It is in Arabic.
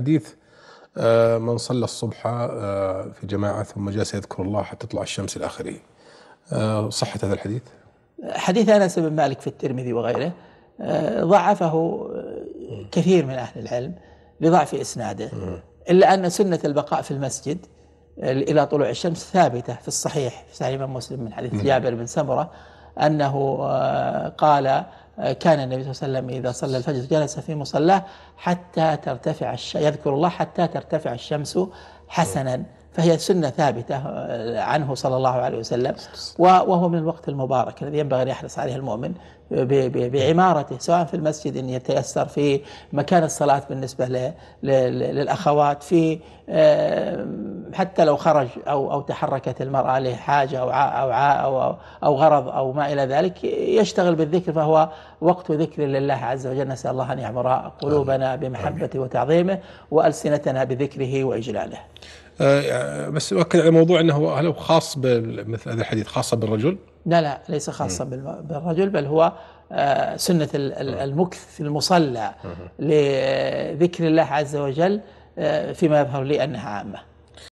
حديث آه، من صلى الصبح آه، في جماعة ثم جلس يذكر الله حتى تطلع الشمس إلى آخره آه، صحة هذا الحديث؟ حديث أنس بن مالك في الترمذي وغيره ضعفه كثير من أهل العلم لضعف إسناده إلا أن سنة البقاء في المسجد إلى طلوع الشمس ثابتة في الصحيح في صحيح مسلم من حديث جابر بن سمرة أنه قال كان النبي صلى الله عليه وسلم إذا صلى الفجر جلس في مصلاه حتى ترتفع الش... يذكر الله حتى ترتفع الشمس حسنا فهي سنة ثابتة آه، عنه صلى الله عليه وسلم وهو من الوقت المبارك الذي ينبغي أن يحرص عليه المؤمن بعمارته سواء في المسجد أن يتيسر في مكان الصلاة بالنسبة للأخوات في آه، حتى لو خرج او او تحركت المراه حاجه او او أو, او غرض او ما الى ذلك يشتغل بالذكر فهو وقت ذكر لله عز وجل نسال الله ان يعمر قلوبنا بمحبته وتعظيمه والسنتنا بذكره واجلاله. آه، آه، بس اؤكد على موضوع انه هل هو خاص مثل هذا الحديث خاصه بالرجل؟ لا لا ليس خاصا بالرجل بل هو آه، سنه المكث في المصلى لذكر الله عز وجل فيما يظهر لي انها عامه.